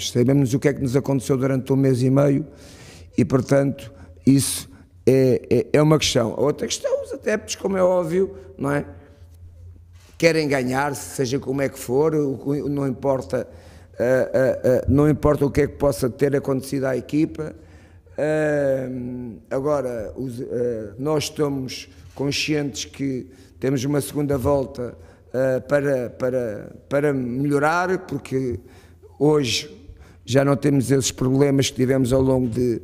Sabemos o que é que nos aconteceu durante um mês e meio e, portanto, isso é, é, é uma questão. A outra questão, os adeptos, como é óbvio, não é? Querem ganhar, seja como é que for, não importa, uh, uh, uh, não importa o que é que possa ter acontecido à equipa. agora, os, nós estamos conscientes que temos uma segunda volta para, para, para melhorar, porque hoje já não temos esses problemas que tivemos ao longo de,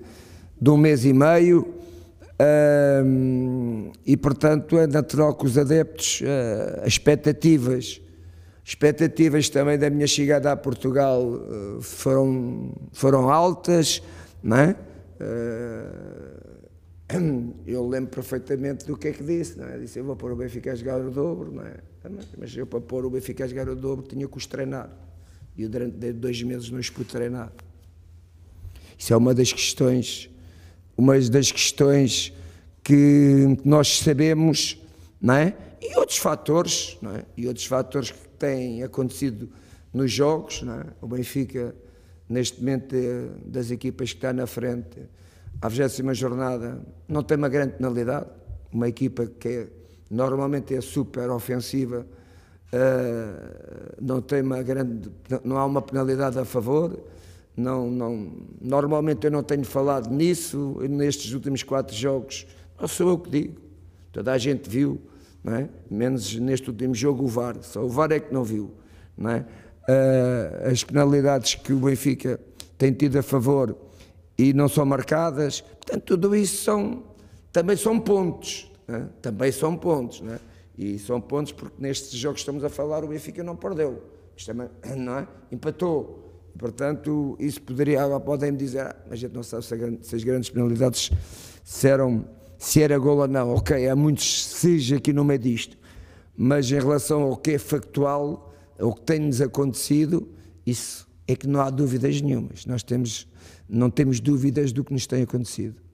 de um mês e meio. e portanto é natural que os adeptos, uh, expectativas, expectativas também da minha chegada a Portugal uh, foram, foram altas, não é? Ah, eu lembro perfeitamente do que é que disse, não é? Disse, eu vou pôr o Benfica a jogar o dobro, não é? Mas eu para pôr o Benfica a jogar o dobro tinha que os treinar e eu durante dois meses não escutei nada. Isso é uma das questões, uma das questões que nós sabemos, não é? E outros fatores, não é? E outros fatores que têm acontecido nos jogos, não é? O Benfica, neste momento, eh, das equipas que está na frente, à 20 jornada, não tem uma grande penalidade. Uma equipa que é, normalmente é super ofensiva, Uh, não tem uma grande não há uma penalidade a favor não não normalmente eu não tenho falado nisso nestes últimos quatro jogos não sou eu que digo toda a gente viu não é? menos neste último jogo o VAR só o VAR é que não viu não é? Uh, as penalidades que o Benfica tem tido a favor e não são marcadas portanto tudo isso são também são pontos é? também são pontos não é? E são pontos porque neste jogo que estamos a falar o Benfica não perdeu, também, é não é? empatou. Portanto, isso poderia, podem me dizer, ah, a gente não sabe se, as grandes penalidades se, eram, se era gol ou não. Ok, há muitos seja aqui no meio disto. Mas em relação ao que é factual, ao que tem-nos acontecido, isso é que não há dúvidas nenhumas. Nós temos, não temos dúvidas do que nos tem acontecido.